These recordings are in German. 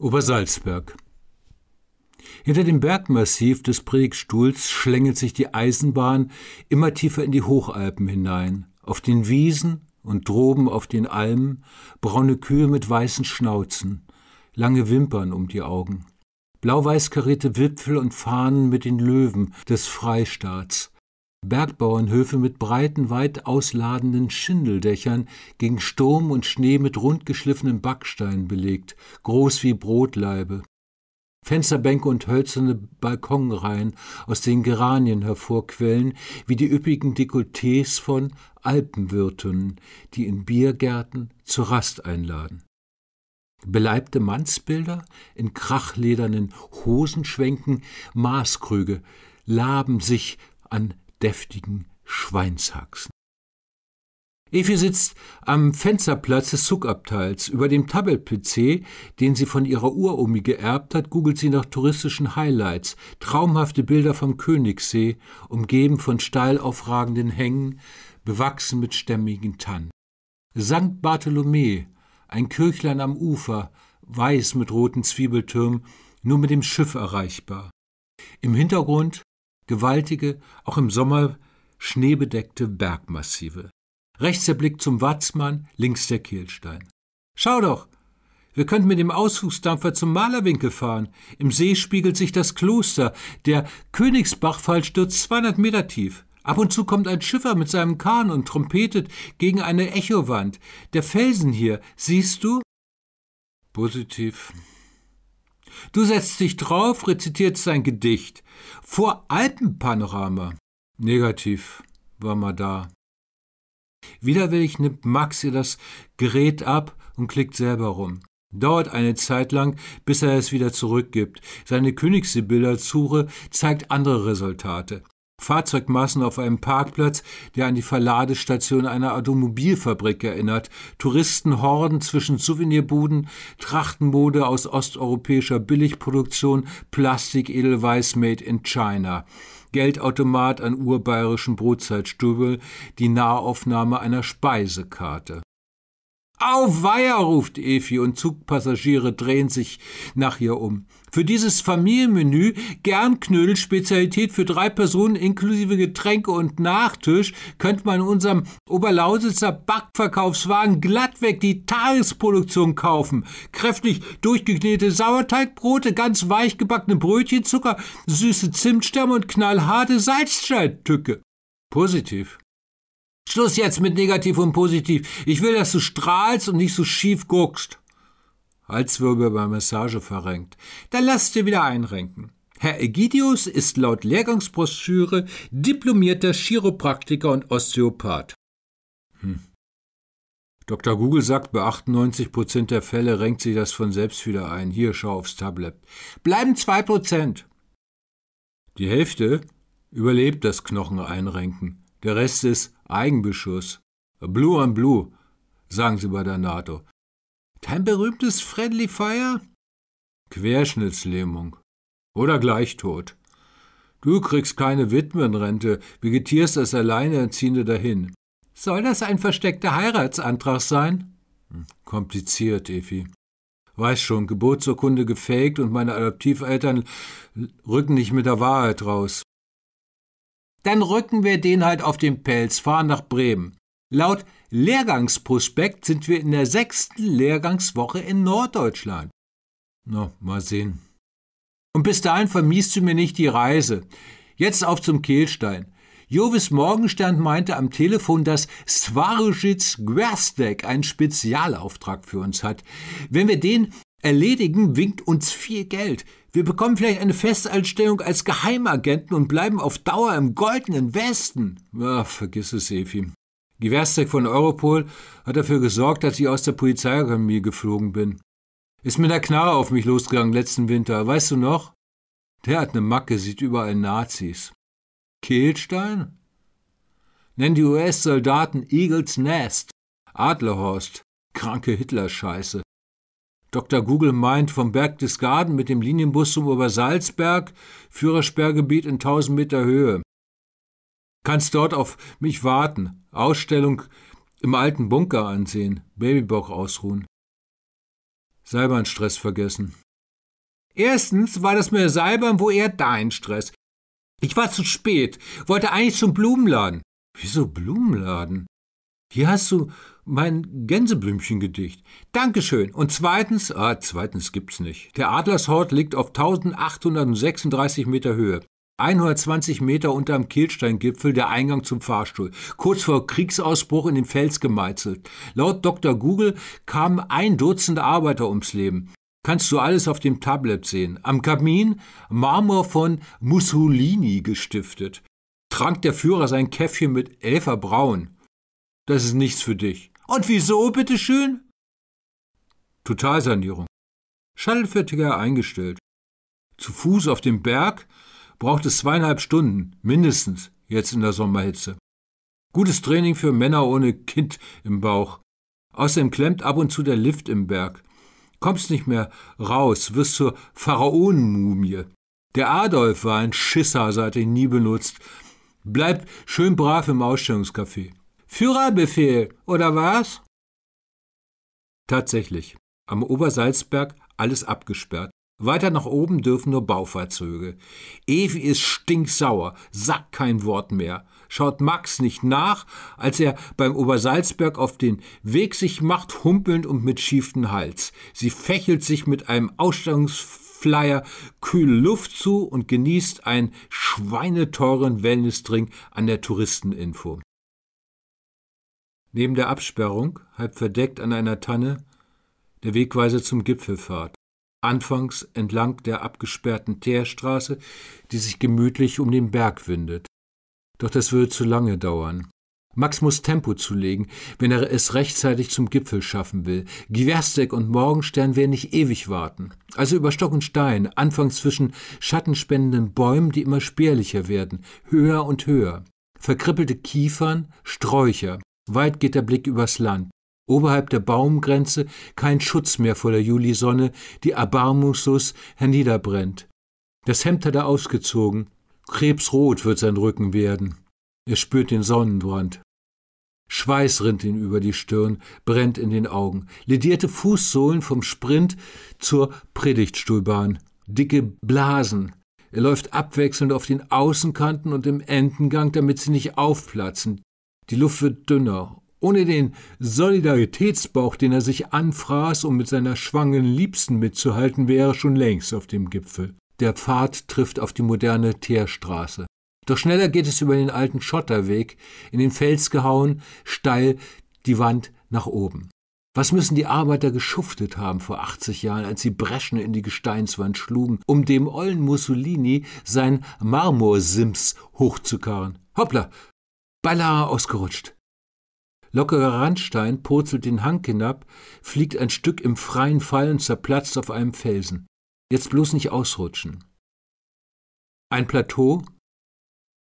Obersalzberg. Hinter dem Bergmassiv des Prägstuhls schlängelt sich die Eisenbahn immer tiefer in die Hochalpen hinein. Auf den Wiesen und droben auf den Almen braune Kühe mit weißen Schnauzen, lange Wimpern um die Augen. Blau-weiß karierte Wipfel und Fahnen mit den Löwen des Freistaats, Bergbauernhöfe mit breiten, weit ausladenden Schindeldächern, gegen Sturm und Schnee mit rundgeschliffenem Backsteinen belegt, groß wie Brotlaibe. Fensterbänke und hölzerne Balkonreihen, aus denen Geranien hervorquellen, wie die üppigen Dekolletés von Alpenwirtinnen, die in Biergärten zur Rast einladen. Beleibte Mannsbilder in krachledernen Hosenschwenken, Maßkrüge laben sich an deftigen Schweinshaxen. Evi sitzt am Fensterplatz des Zugabteils. Über dem Tablet-PC, den sie von ihrer Uromi geerbt hat, googelt sie nach touristischen Highlights. Traumhafte Bilder vom Königssee, umgeben von steil aufragenden Hängen, bewachsen mit stämmigen Tannen. St. Bartholomä, ein Kirchlein am Ufer, weiß mit roten Zwiebeltürmen, nur mit dem Schiff erreichbar. Im Hintergrund gewaltige, auch im Sommer schneebedeckte Bergmassive. Rechts der Blick zum Watzmann, links der Kehlstein. Schau doch, wir könnten mit dem Ausflugsdampfer zum Malerwinkel fahren. Im See spiegelt sich das Kloster. Der Königsbachfall stürzt 200 Meter tief. Ab und zu kommt ein Schiffer mit seinem Kahn und trompetet gegen eine Echowand. Der Felsen hier, siehst du? Positiv, Du setzt dich drauf, rezitierst sein Gedicht. Vor Alpenpanorama. Negativ, war mal da. Widerwillig nimmt Max ihr das Gerät ab und klickt selber rum. Dauert eine Zeit lang, bis er es wieder zurückgibt. Seine Königssibylle-Suche zeigt andere Resultate. Fahrzeugmassen auf einem Parkplatz, der an die Verladestation einer Automobilfabrik erinnert, Touristenhorden zwischen Souvenirbuden, Trachtenmode aus osteuropäischer Billigproduktion, Plastik-Edelweiß made in China. Geldautomat an urbayerischen Brotzeitstübel, die Nahaufnahme einer Speisekarte. Auf Weiher, ruft Efi, und Zugpassagiere drehen sich nach ihr um. Für dieses Familienmenü gernknödel Spezialität für drei Personen inklusive Getränke und Nachtisch könnte man in unserem Oberlausitzer Backverkaufswagen glattweg die Tagesproduktion kaufen. Kräftig durchgeknete Sauerteigbrote, ganz weich gebackene Brötchenzucker, süße Zimtstämme und knallharte Salzsteinstücke. Positiv. Schluss jetzt mit negativ und positiv. Ich will, dass du strahlst und nicht so schief guckst. Halswirbel bei Massage verrenkt. Dann lass dir wieder einrenken. Herr Egidius ist laut Lehrgangsbroschüre diplomierter Chiropraktiker und Osteopath. Hm. Dr. Google sagt, bei 98 der Fälle renkt sich das von selbst wieder ein. Hier, schau aufs Tablet. Bleiben 2 Die Hälfte überlebt das Knocheneinrenken. Der Rest ist Eigenbeschuss. Blue on Blue, sagen sie bei der NATO. Dein berühmtes Friendly Fire? Querschnittslähmung. Oder gleich tot. Du kriegst keine Witwenrente, vegetierst als Alleinerziehende dahin. Soll das ein versteckter Heiratsantrag sein? Hm, kompliziert, Effi. Weiß schon, Geburtsurkunde gefaked und meine Adoptiveltern rücken nicht mit der Wahrheit raus. Dann rücken wir den halt auf den Pelz, fahren nach Bremen. Laut Lehrgangsprospekt sind wir in der sechsten Lehrgangswoche in Norddeutschland. Na, mal sehen. Und bis dahin vermiesst du mir nicht die Reise. Jetzt auf zum Kehlstein. Jovis Morgenstern meinte am Telefon, dass Svarusic Gwerstek einen Spezialauftrag für uns hat. Wenn wir den erledigen, winkt uns viel Geld. Wir bekommen vielleicht eine Festanstellung als Geheimagenten und bleiben auf Dauer im goldenen Westen. Ach, vergiss es, Efi. Gewerstek von Europol hat dafür gesorgt, dass ich aus der Polizeiakademie geflogen bin. Ist mit der Knarre auf mich losgegangen letzten Winter, weißt du noch? Der hat eine Macke, sieht überall Nazis. Kehlstein? Nennen die US-Soldaten Eagles Nest, Adlerhorst, kranke Hitler-Scheiße. Dr. Google meint vom Berg des Garden mit dem Linienbus zum Obersalzberg, Führersperrgebiet in 1000 Meter Höhe. Kannst dort auf mich warten, Ausstellung im alten Bunker ansehen, Babybock ausruhen. Seilbahnstress vergessen. Erstens war das mit Seilbahn wo eher dein Stress. Ich war zu spät, wollte eigentlich zum Blumenladen. Wieso Blumenladen? Hier hast du mein Gänseblümchen-Gedicht. Dankeschön. Und zweitens, ah, zweitens gibt's nicht. Der Adlershort liegt auf 1836 Meter Höhe. 120 Meter unterm Kehlsteingipfel der Eingang zum Fahrstuhl, kurz vor Kriegsausbruch in den Fels gemeißelt. Laut Dr. Google kamen ein Dutzend Arbeiter ums Leben. Kannst du alles auf dem Tablet sehen. Am Kamin Marmor von Mussolini gestiftet. Trank der Führer sein Käffchen mit Elferbraun. Das ist nichts für dich. Und wieso, bitteschön? Totalsanierung. Schallfertiger eingestellt. Zu Fuß auf dem Berg braucht es zweieinhalb Stunden, mindestens, jetzt in der Sommerhitze. Gutes Training für Männer ohne Kind im Bauch. Außerdem klemmt ab und zu der Lift im Berg. Kommst nicht mehr raus, wirst zur Pharaonenmumie. Der Adolf war ein Schisser, seit ihn nie benutzt. Bleib schön brav im Ausstellungscafé. Führerbefehl, oder was? Tatsächlich, am Obersalzberg alles abgesperrt. Weiter nach oben dürfen nur Baufahrzeuge. Evi ist stinksauer, sagt kein Wort mehr, schaut Max nicht nach, als er beim Obersalzberg auf den Weg sich macht, humpelnd und mit schiefem Hals. Sie fächelt sich mit einem Ausstellungsflyer kühle Luft zu und genießt einen schweineteuren Wellnessdrink an der Touristeninfo. Neben der Absperrung, halb verdeckt an einer Tanne, der Wegweiser zum Gipfelfahrt anfangs entlang der abgesperrten Teerstraße, die sich gemütlich um den Berg windet. Doch das würde zu lange dauern. Max muss Tempo zulegen, wenn er es rechtzeitig zum Gipfel schaffen will. Giverstek und Morgenstern werden nicht ewig warten. Also über Stock und Stein, anfangs zwischen schattenspendenden Bäumen, die immer spärlicher werden, höher und höher. Verkrippelte Kiefern, Sträucher. Weit geht der Blick übers Land oberhalb der Baumgrenze kein Schutz mehr vor der Julisonne, die erbarmungslos herniederbrennt. Das Hemd hat er ausgezogen, krebsrot wird sein Rücken werden. Er spürt den Sonnenbrand. Schweiß rinnt ihm über die Stirn, brennt in den Augen. Ledierte Fußsohlen vom Sprint zur Predigtstuhlbahn. Dicke Blasen. Er läuft abwechselnd auf den Außenkanten und im Endengang, damit sie nicht aufplatzen. Die Luft wird dünner ohne den Solidaritätsbauch, den er sich anfraß, um mit seiner schwangen Liebsten mitzuhalten, wäre er schon längst auf dem Gipfel. Der Pfad trifft auf die moderne Teerstraße. Doch schneller geht es über den alten Schotterweg, in den Fels gehauen, steil die Wand nach oben. Was müssen die Arbeiter geschuftet haben vor 80 Jahren, als sie Breschen in die Gesteinswand schlugen, um dem ollen Mussolini sein Marmorsims hochzukarren? Hoppla! Beinahe ausgerutscht. Lockerer Randstein purzelt den Hang hinab, fliegt ein Stück im freien Fall und zerplatzt auf einem Felsen. Jetzt bloß nicht ausrutschen. Ein Plateau,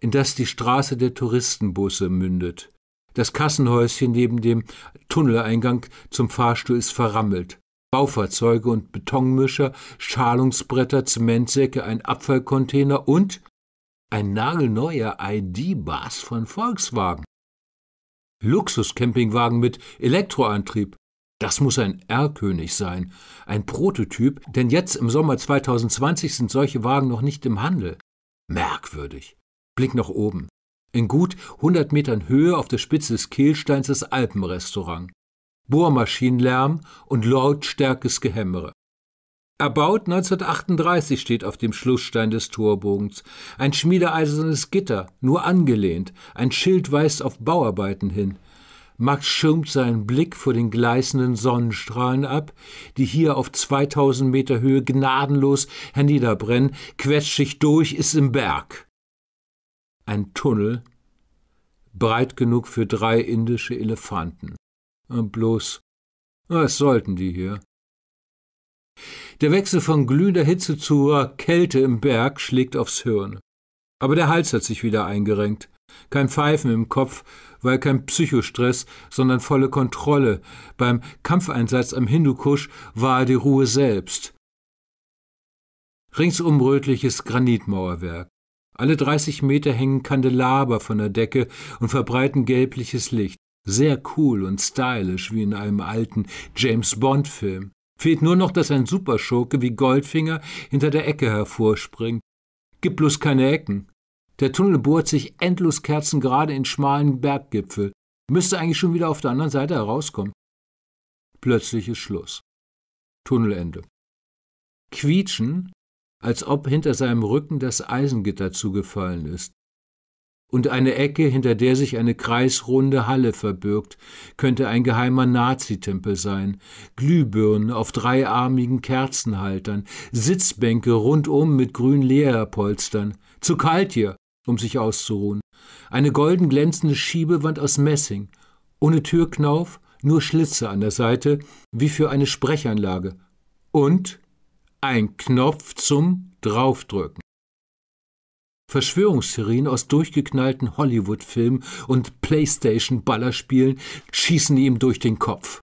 in das die Straße der Touristenbusse mündet. Das Kassenhäuschen neben dem Tunneleingang zum Fahrstuhl ist verrammelt. Baufahrzeuge und Betonmischer, Schalungsbretter, Zementsäcke, ein Abfallcontainer und ein nagelneuer ID-Bas von Volkswagen. Luxus-Campingwagen mit Elektroantrieb. Das muss ein R-König sein, ein Prototyp, denn jetzt im Sommer 2020 sind solche Wagen noch nicht im Handel. Merkwürdig. Blick nach oben. In gut 100 Metern Höhe auf der Spitze des Kehlsteins das Alpenrestaurant. Bohrmaschinenlärm und lautstärkes Gehämmere. Erbaut 1938 steht auf dem Schlussstein des Torbogens. Ein schmiedeeisernes Gitter, nur angelehnt. Ein Schild weist auf Bauarbeiten hin. Max schirmt seinen Blick vor den gleißenden Sonnenstrahlen ab, die hier auf 2000 Meter Höhe gnadenlos herniederbrennen, quetscht sich durch, ist im Berg. Ein Tunnel, breit genug für drei indische Elefanten. Und bloß, was sollten die hier? Der Wechsel von glühender Hitze zur Kälte im Berg schlägt aufs Hirn. Aber der Hals hat sich wieder eingerenkt. Kein Pfeifen im Kopf, weil kein Psychostress, sondern volle Kontrolle. Beim Kampfeinsatz am Hindukusch war die Ruhe selbst. Ringsum rötliches Granitmauerwerk. Alle 30 Meter hängen Kandelaber von der Decke und verbreiten gelbliches Licht. Sehr cool und stylisch wie in einem alten James Bond-Film. Fehlt nur noch, dass ein Superschurke wie Goldfinger hinter der Ecke hervorspringt. Gibt bloß keine Ecken. Der Tunnel bohrt sich endlos Kerzen gerade in schmalen Berggipfel. Müsste eigentlich schon wieder auf der anderen Seite herauskommen. Plötzlich ist Schluss. Tunnelende. Quietschen, als ob hinter seinem Rücken das Eisengitter zugefallen ist und eine Ecke, hinter der sich eine kreisrunde Halle verbirgt, könnte ein geheimer Nazitempel sein, Glühbirnen auf dreiarmigen Kerzenhaltern, Sitzbänke rundum mit grün Leerpolstern, zu kalt hier, um sich auszuruhen, eine golden glänzende Schiebewand aus Messing, ohne Türknauf, nur Schlitze an der Seite, wie für eine Sprechanlage, und ein Knopf zum Draufdrücken. Verschwörungstheorien aus durchgeknallten Hollywood-Filmen und Playstation-Ballerspielen schießen ihm durch den Kopf.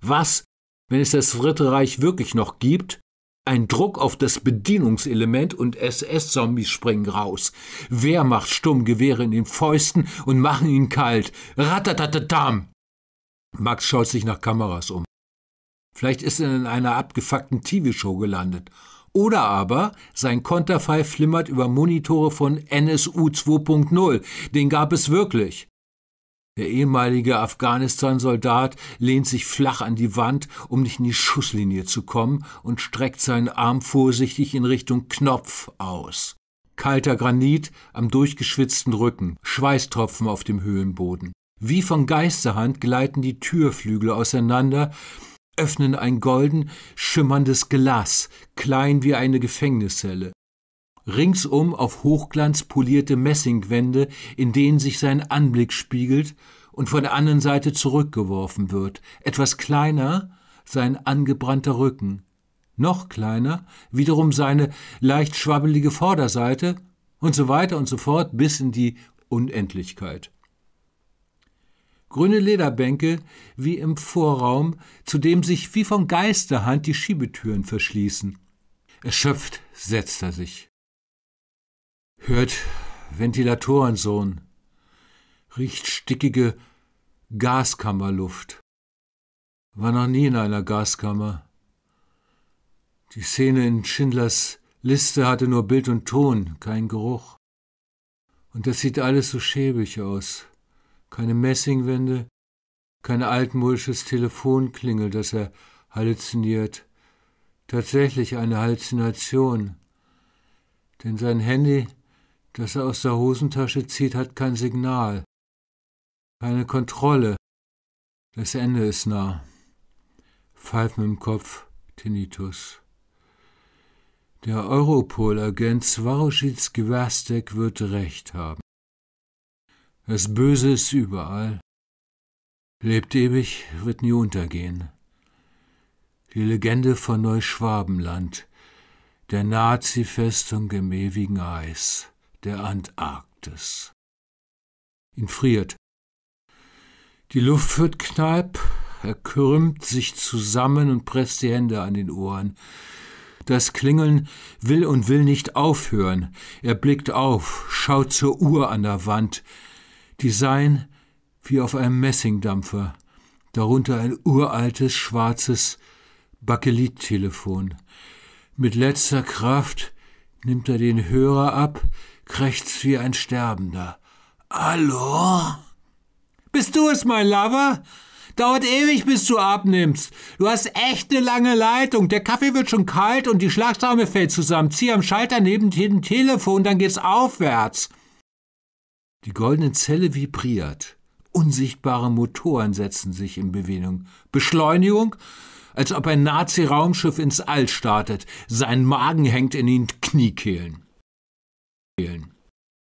Was, wenn es das Dritte Reich wirklich noch gibt? Ein Druck auf das Bedienungselement und SS-Zombies springen raus. Wer macht stumm Gewehre in den Fäusten und machen ihn kalt. Ratatatatam! Max schaut sich nach Kameras um. Vielleicht ist er in einer abgefuckten TV-Show gelandet. Oder aber sein Konterfei flimmert über Monitore von NSU 2.0. Den gab es wirklich. Der ehemalige Afghanistan-Soldat lehnt sich flach an die Wand, um nicht in die Schusslinie zu kommen, und streckt seinen Arm vorsichtig in Richtung Knopf aus. Kalter Granit am durchgeschwitzten Rücken, Schweißtropfen auf dem Höhlenboden. Wie von Geisterhand gleiten die Türflügel auseinander öffnen ein golden, schimmerndes Glas, klein wie eine Gefängniszelle. Ringsum auf Hochglanz polierte Messingwände, in denen sich sein Anblick spiegelt und von der anderen Seite zurückgeworfen wird. Etwas kleiner sein angebrannter Rücken, noch kleiner wiederum seine leicht schwabbelige Vorderseite und so weiter und so fort bis in die Unendlichkeit grüne Lederbänke wie im Vorraum, zu dem sich wie von Geisterhand die Schiebetüren verschließen. Erschöpft setzt er sich. Hört Ventilatorensohn, riecht stickige Gaskammerluft. War noch nie in einer Gaskammer. Die Szene in Schindlers Liste hatte nur Bild und Ton, kein Geruch. Und das sieht alles so schäbig aus keine Messingwände, kein altmodisches Telefonklingel, das er halluziniert. Tatsächlich eine Halluzination. Denn sein Handy, das er aus der Hosentasche zieht, hat kein Signal, keine Kontrolle. Das Ende ist nah. Pfeifen im Kopf, Tinnitus. Der Europol-Agent Swaroschitz Gewerstek wird Recht haben. Das Böse ist überall. Lebt ewig, wird nie untergehen. Die Legende von Neuschwabenland, der Nazi-Festung im ewigen Eis, der Antarktis. Ihn friert. Die Luft wird kneip, er krümmt sich zusammen und presst die Hände an den Ohren. Das Klingeln will und will nicht aufhören. Er blickt auf, schaut zur Uhr an der Wand. Design wie auf einem Messingdampfer, darunter ein uraltes schwarzes Bakelittelefon. Mit letzter Kraft nimmt er den Hörer ab, krächzt wie ein Sterbender. Hallo? Bist du es, mein Lover? Dauert ewig, bis du abnimmst. Du hast echt eine lange Leitung. Der Kaffee wird schon kalt und die Schlagsahne fällt zusammen. Zieh am Schalter neben dem Telefon, dann geht's aufwärts. Die goldene Zelle vibriert. Unsichtbare Motoren setzen sich in Bewegung. Beschleunigung, als ob ein Nazi-Raumschiff ins All startet. Sein Magen hängt in den Kniekehlen.